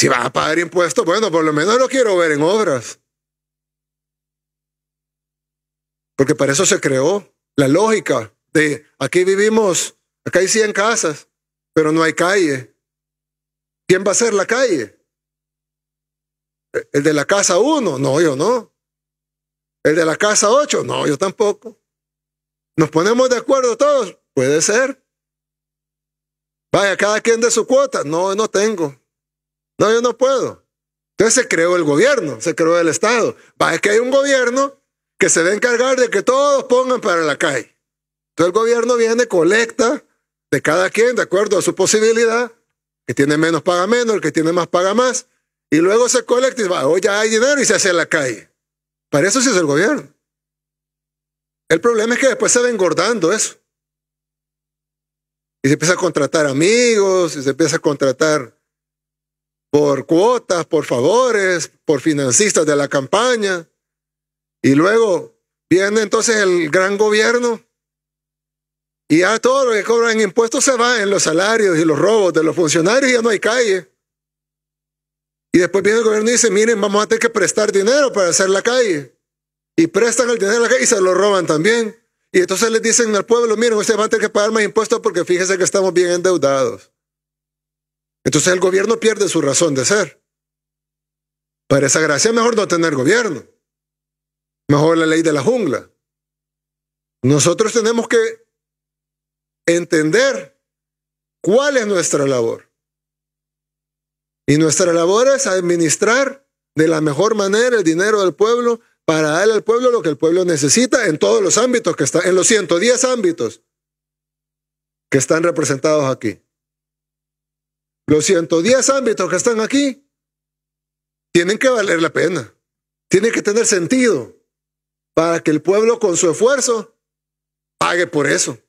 Si va a pagar impuestos, bueno, por lo menos lo quiero ver en obras. Porque para eso se creó la lógica de aquí vivimos, acá hay 100 casas, pero no hay calle. ¿Quién va a ser la calle? ¿El de la casa 1? No, yo no. ¿El de la casa 8? No, yo tampoco. ¿Nos ponemos de acuerdo todos? Puede ser. Vaya, cada quien de su cuota. No, no tengo. No, yo no puedo. Entonces se creó el gobierno, se creó el Estado. Va, es que hay un gobierno que se va a encargar de que todos pongan para la calle. Entonces el gobierno viene, colecta de cada quien, de acuerdo a su posibilidad. que tiene menos paga menos, el que tiene más paga más. Y luego se colecta y va, hoy oh, ya hay dinero y se hace la calle. Para eso sí es el gobierno. El problema es que después se va engordando eso. Y se empieza a contratar amigos, y se empieza a contratar por cuotas, por favores, por financistas de la campaña. Y luego viene entonces el gran gobierno y a todo lo que cobran impuestos se van en los salarios y los robos de los funcionarios y ya no hay calle. Y después viene el gobierno y dice, miren, vamos a tener que prestar dinero para hacer la calle. Y prestan el dinero la calle y se lo roban también. Y entonces les dicen al pueblo, miren, ustedes van a tener que pagar más impuestos porque fíjense que estamos bien endeudados. Entonces el gobierno pierde su razón de ser. Para esa gracia mejor no tener gobierno. Mejor la ley de la jungla. Nosotros tenemos que entender cuál es nuestra labor. Y nuestra labor es administrar de la mejor manera el dinero del pueblo para darle al pueblo lo que el pueblo necesita en todos los ámbitos que están, en los 110 ámbitos que están representados aquí los 110 ámbitos que están aquí tienen que valer la pena, tienen que tener sentido para que el pueblo con su esfuerzo pague por eso.